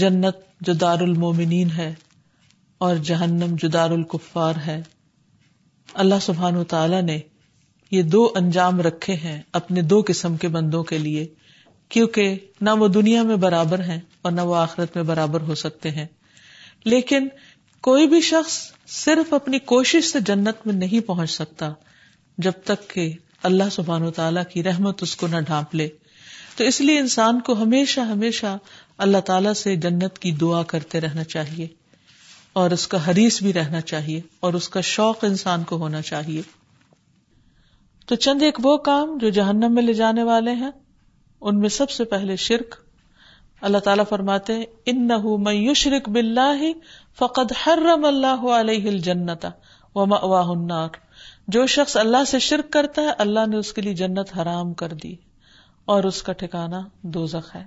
جنت جو دار المومنین ہے اور جہنم جو دار القفار ہے اللہ سبحان و تعالی نے یہ دو انجام رکھے ہیں اپنے دو قسم کے بندوں کے لیے کیونکہ نہ وہ دنیا میں برابر ہیں اور نہ وہ آخرت میں برابر ہو سکتے ہیں لیکن کوئی بھی شخص صرف اپنی کوشش سے جنت میں نہیں پہنچ سکتا جب تک کہ اللہ سبحان و تعالیٰ کی رحمت اس کو نہ ڈھانپ لے تو اس لیے انسان کو ہمیشہ ہمیشہ اللہ تعالیٰ سے جنت کی دعا کرتے رہنا چاہیے اور اس کا حریث بھی رہنا چاہیے اور اس کا شوق انسان کو ہونا چاہیے تو چند ایک وہ کام جو جہنم میں لے جانے والے ہیں ان میں سب سے پہلے شرک اللہ تعالیٰ فرماتے ان نہ میں یو شرک بلاہ فقط ہر رم اللہ جنت جو شخص اللہ سے شرک کرتا ہے اللہ نے اس کے لیے جنت حرام کر دی اور اس کا ٹھکانا دوزخ ہے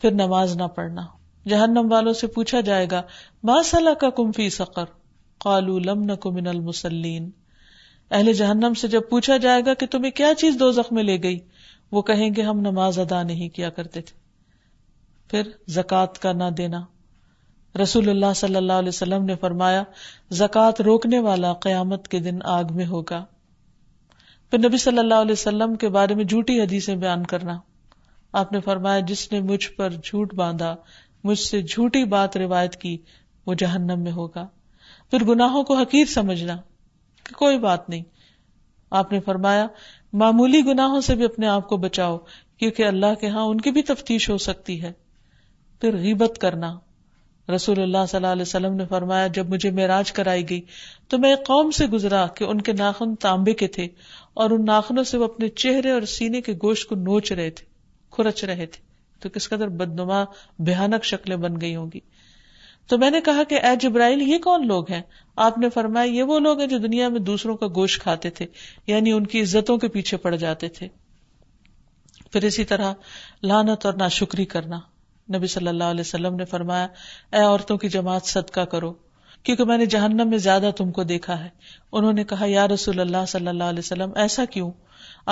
پھر نماز نہ پڑھنا جہنم والوں سے پوچھا جائے گا صلاح کا کمفی سکر سے جب پوچھا جائے گا کہ تمہیں کیا چیز دو زخم لے گئی وہ کہیں گے ہم نماز ادا نہیں کیا کرتے تھے پھر زکات کا نہ دینا رسول اللہ صلی اللہ علیہ وسلم نے فرمایا زکات روکنے والا قیامت کے دن آگ میں ہوگا پھر نبی صلی اللہ علیہ وسلم کے بارے میں جھوٹی حدیثیں بیان کرنا آپ نے فرمایا جس نے مجھ پر جھوٹ باندھا مجھ سے جھوٹی بات روایت کی وہ جہنم میں ہوگا پھر گناہوں کو حقیر سمجھنا کہ کوئی بات نہیں آپ نے فرمایا معمولی گناہوں سے بھی اپنے آپ کو بچاؤ کیونکہ اللہ کے ہاں ان کی بھی تفتیش ہو سکتی ہے پھر غیبت کرنا رسول اللہ صلی اللہ علیہ وسلم نے فرمایا جب مجھے معراج کرائی گئی تو میں ایک قوم سے گزرا کہ ان کے ناخن تانبے کے تھے اور ان ناخنوں سے وہ اپنے چہرے اور سینے کے گوشت کو نوچ رہے تھے رہے تھے تو کس قدر بدنما بھیانک شکلیں بن گئی ہوں گی تو میں نے کہا کہ اے جبرائیل یہ کون لوگ ہیں آپ نے فرمایا یہ وہ لوگ ہیں جو دنیا میں دوسروں کا گوشت کھاتے تھے یعنی ان کی عزتوں کے پیچھے پڑ جاتے تھے پھر اسی طرح لانت اور ناشکری کرنا نبی صلی اللہ علیہ وسلم نے فرمایا اے عورتوں کی جماعت صدقہ کرو کیونکہ میں نے جہنم میں زیادہ تم کو دیکھا ہے انہوں نے کہا یا رسول اللہ صلی اللہ علیہ وسلم ایسا کیوں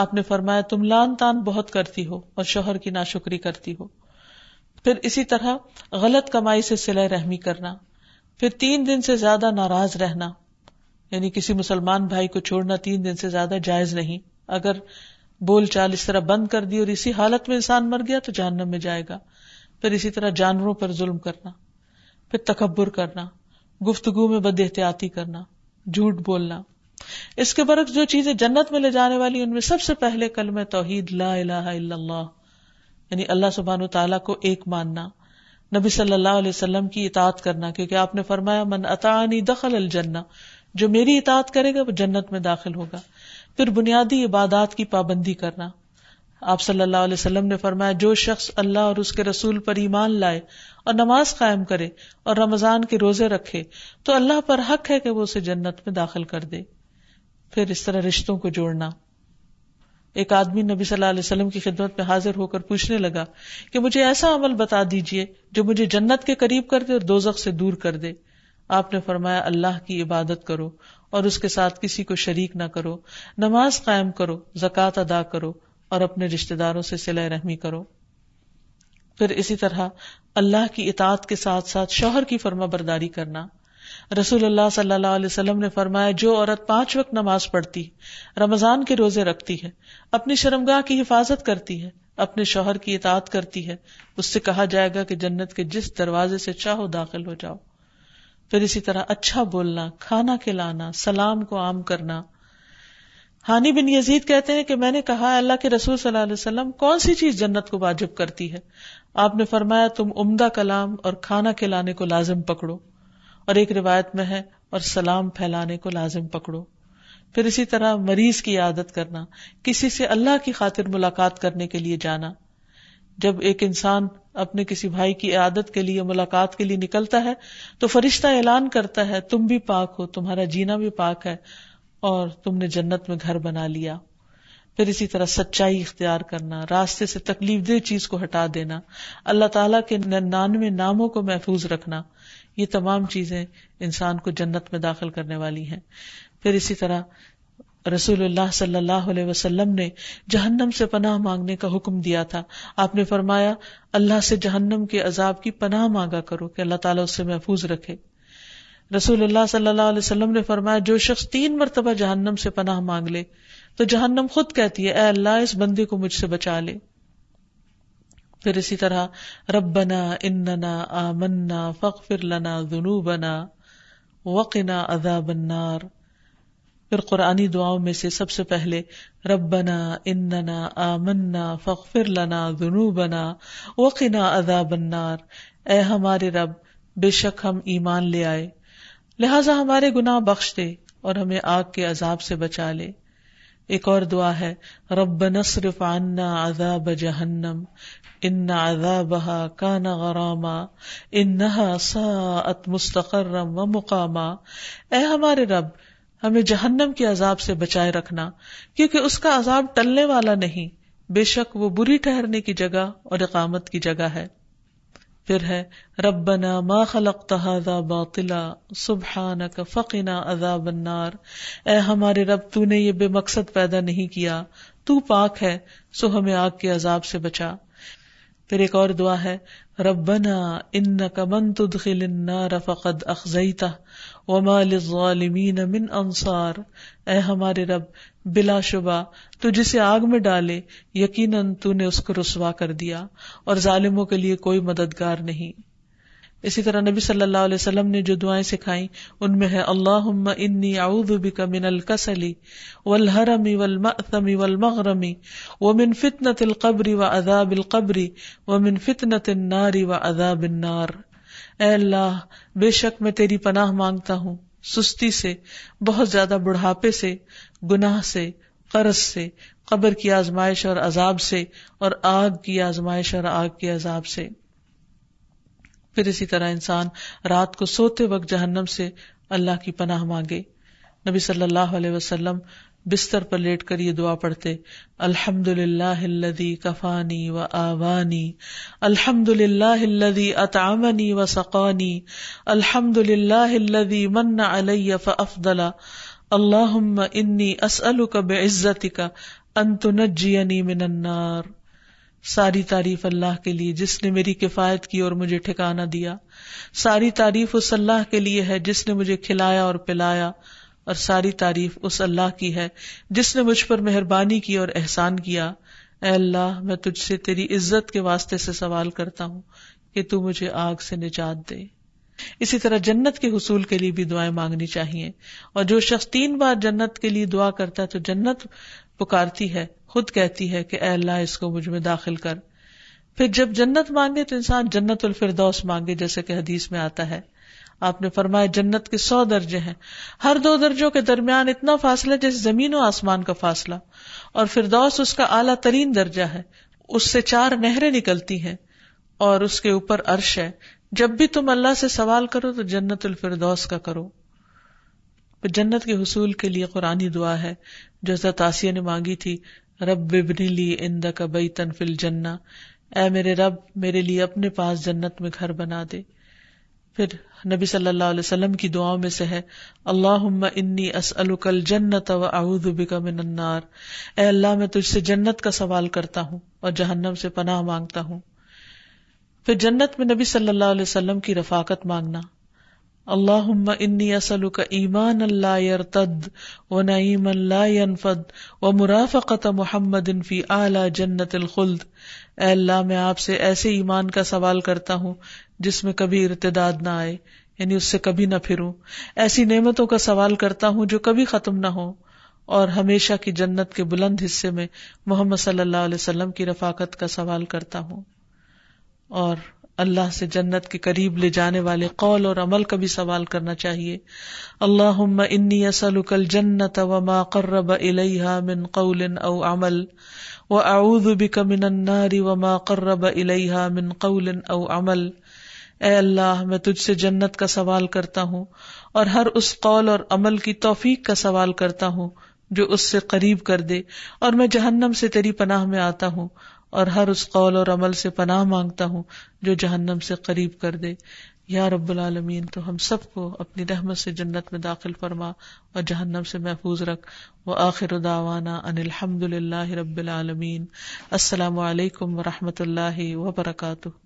آپ نے فرمایا تم لان تان بہت کرتی ہو اور شوہر کی ناشکری کرتی ہو پھر اسی طرح غلط کمائی سے سلح رحمی کرنا پھر تین دن سے زیادہ ناراض رہنا یعنی کسی مسلمان بھائی کو چھوڑنا تین دن سے زیادہ جائز نہیں اگر بول چال اس طرح بند کر دی اور اسی حالت میں انسان مر گیا تو جاننا میں جائے گا پھر اسی طرح جانوروں پر ظلم کرنا پھر تکبر کرنا گفتگو میں بد احتیاطی کرنا جھوٹ بولنا اس کے برعکس جو چیزیں جنت میں لے جانے والی ان میں سب سے پہلے کل میں توحید لا الہ الا اللہ یعنی اللہ سبحان و تعالیٰ کو ایک ماننا نبی صلی اللہ علیہ وسلم کی اطاعت کرنا کیونکہ آپ نے فرمایا من اطاعنی دخل الجن جو میری اطاعت کرے گا وہ جنت میں داخل ہوگا پھر بنیادی عبادات کی پابندی کرنا آپ صلی اللہ علیہ وسلم نے فرمایا جو شخص اللہ اور اس کے رسول پر ایمان لائے اور نماز قائم کرے اور رمضان کے روزے رکھے تو اللہ پر حق ہے کہ وہ اسے جنت میں داخل کر دے پھر اس طرح رشتوں کو جوڑنا ایک آدمی نبی صلی اللہ علیہ وسلم کی خدمت میں حاضر ہو کر پوچھنے لگا کہ مجھے ایسا عمل بتا دیجئے جو مجھے جنت کے قریب کر دے اور دوزخ سے دور کر دے آپ نے فرمایا اللہ کی عبادت کرو اور اس کے ساتھ کسی کو شریک نہ کرو نماز قائم کرو زکوٰۃ ادا کرو اور اپنے رشتے داروں سے سلئے رحمی کرو پھر اسی طرح اللہ کی اطاعت کے ساتھ ساتھ شوہر کی فرما برداری کرنا رسول اللہ صلی اللہ علیہ وسلم نے فرمایا جو عورت پانچ وقت نماز پڑھتی رمضان کے روزے رکھتی ہے اپنی شرمگاہ کی حفاظت کرتی ہے اپنے شوہر کی اطاعت کرتی ہے اس سے کہا جائے گا کہ جنت کے جس دروازے سے چاہو داخل ہو جاؤ پھر اسی طرح اچھا بولنا کھانا کھلانا سلام کو عام کرنا ہانی بن یزید کہتے ہیں کہ میں نے کہا اللہ کے رسول صلی اللہ علیہ وسلم کون سی چیز جنت کو واجب کرتی ہے آپ نے فرمایا تم عمدہ کلام اور کھانا کھلانے کو لازم پکڑو اور ایک روایت میں ہے اور سلام پھیلانے کو لازم پکڑو پھر اسی طرح مریض کی عادت کرنا کسی سے اللہ کی خاطر ملاقات کرنے کے لیے جانا جب ایک انسان اپنے کسی بھائی کی عادت کے لیے ملاقات کے لیے نکلتا ہے تو فرشتہ اعلان کرتا ہے تم بھی پاک ہو تمہارا جینا بھی پاک ہے اور تم نے جنت میں گھر بنا لیا پھر اسی طرح سچائی اختیار کرنا راستے سے تکلیف دہ چیز کو ہٹا دینا اللہ تعالیٰ کے ننانوے ناموں کو محفوظ رکھنا یہ تمام چیزیں انسان کو جنت میں داخل کرنے والی ہیں پھر اسی طرح رسول اللہ صلی اللہ علیہ وسلم نے جہنم سے پناہ مانگنے کا حکم دیا تھا آپ نے فرمایا اللہ سے جہنم کے عذاب کی پناہ مانگا کرو کہ اللہ تعالیٰ اس سے محفوظ رکھے رسول اللہ صلی اللہ علیہ وسلم نے فرمایا جو شخص تین مرتبہ جہنم سے پناہ مانگ لے تو جہنم خود کہتی ہے اے اللہ اس بندے کو مجھ سے بچا لے پھر اسی طرح رب بنا اننا فق فر لنا ذنوبنا بنا وقنا عذاب بنار پھر قرآن دعا میں سے سب سے پہلے رب بنا اننا آمنا منا فق فر لنا ذنوبنا بنا وقنا عذاب بنار اے ہمارے رب بے شک ہم ایمان لے آئے لہذا ہمارے گنا بخش دے اور ہمیں آگ کے عذاب سے بچا لے ایک اور دعا ہے رب نصر عنا اذاب جہنم ان عذابها کا نا غرام ان نہ مستقر و مقام اے ہمارے رب ہمیں جہنم کے عذاب سے بچائے رکھنا کیونکہ اس کا عذاب ٹلنے والا نہیں بے شک وہ بری ٹھہرنے کی جگہ اور اقامت کی جگہ ہے پھر ہے رب ما خلق باطلا بوتیلہ فقنا فقینا النار اے ہمارے رب تو نے یہ بے مقصد پیدا نہیں کیا تو پاک ہے سو ہمیں آگ کے عذاب سے بچا پھر ایک اور دعا ہے ربنا ان من تدخل النار فقد اخزیتا وما للظالمین من انصار اے ہمارے رب بلا شبہ تو جسے آگ میں ڈالے یقیناً تو نے اس کو رسوا کر دیا اور ظالموں کے لیے کوئی مددگار نہیں اسی طرح نبی صلی اللہ علیہ وسلم نے جو دعائیں سکھائی ان میں ہے اللہ انی اعوذ بک من والمأثم والمغرم ومن فتنة القبر القبر وعذاب ومن فتنة النار وعذاب النار اے اللہ بے شک میں تیری پناہ مانگتا ہوں سستی سے بہت زیادہ بڑھاپے سے گناہ سے قرض سے قبر کی آزمائش اور عذاب سے اور آگ کی آزمائش اور آگ کے عذاب سے پھر اسی طرح انسان رات کو سوتے وقت جہنم سے اللہ کی پناہ مانگے نبی صلی اللہ علیہ وسلم بستر پر لیٹ کر یہ دعا پڑھتے الحمد للہ کفانی و آوانی الحمد للہ اطامنی و سقانی الحمد للہ من علیہ الفدلا اللہ انی اسلو کب عزتی کا انت نتی میں ساری تعریف اللہ کے لیے جس نے میری کفایت کی اور مجھے ٹھکانہ دیا ساری تعریف اس اللہ کے لیے ہے جس نے مجھے کھلایا اور پلایا اور ساری تعریف اس اللہ کی ہے جس نے مجھ پر مہربانی کی اور احسان کیا اے اللہ میں تجھ سے تیری عزت کے واسطے سے سوال کرتا ہوں کہ تو مجھے آگ سے نجات دے اسی طرح جنت کے حصول کے لیے بھی دعائیں مانگنی چاہیے اور جو شخص تین بار جنت کے لیے دعا کرتا ہے تو جنت پکارتی ہے خود کہتی ہے کہ اے اللہ اس کو مجھ میں داخل کر پھر جب جنت مانگے تو انسان جنت الفردوس مانگے جیسے کہ حدیث میں آتا ہے آپ نے فرمایا جنت کے سو درجے ہیں ہر دو درجوں کے درمیان اتنا فاصلہ جیسے زمین و آسمان کا فاصلہ اور فردوس اس کا اعلیٰ ترین درجہ ہے اس سے چار نہریں نکلتی ہیں اور اس کے اوپر عرش ہے جب بھی تم اللہ سے سوال کرو تو جنت الفردوس کا کرو جنت کے حصول کے لیے قرآن دعا ہے حضرت آسیہ نے مانگی تھی رب ببنی لی بئی تنفل جنا اے میرے رب میرے لیے اپنے پاس جنت میں گھر بنا دے پھر نبی صلی اللہ علیہ وسلم کی دعاؤں میں سے ہے اللہ انی اسلوکل جنت و اعوذ بکا من میں ننار اے اللہ میں تجھ سے جنت کا سوال کرتا ہوں اور جہنم سے پناہ مانگتا ہوں پھر جنت میں نبی صلی اللہ علیہ وسلم کی رفاقت مانگنا اللہ انی اصل کا ایمان اللہ و نعیم اللہ انفد و محمد انفی جنت الخلد اے اللہ میں آپ سے ایسے ایمان کا سوال کرتا ہوں جس میں کبھی ارتداد نہ آئے یعنی اس سے کبھی نہ پھروں ایسی نعمتوں کا سوال کرتا ہوں جو کبھی ختم نہ ہو اور ہمیشہ کی جنت کے بلند حصے میں محمد صلی اللہ علیہ وسلم کی رفاقت کا سوال کرتا ہوں اور اللہ سے جنت کے قریب لے جانے والے قول اور عمل کا بھی سوال کرنا چاہیے اللہ انی اصل اکل جنت و ما کرب من قول او عمل و وما کرب الحا من قول او عمل اے اللہ میں تجھ سے جنت کا سوال کرتا ہوں اور ہر اس قول اور عمل کی توفیق کا سوال کرتا ہوں جو اس سے قریب کر دے اور میں جہنم سے تیری پناہ میں آتا ہوں اور ہر اس قول اور عمل سے پناہ مانگتا ہوں جو جہنم سے قریب کر دے یا رب العالمین تو ہم سب کو اپنی رحمت سے جنت میں داخل فرما اور جہنم سے محفوظ رکھ وہ آخر داوانا ان الحمد اللہ رب العالمین السلام علیکم و رحمۃ اللہ وبرکاتہ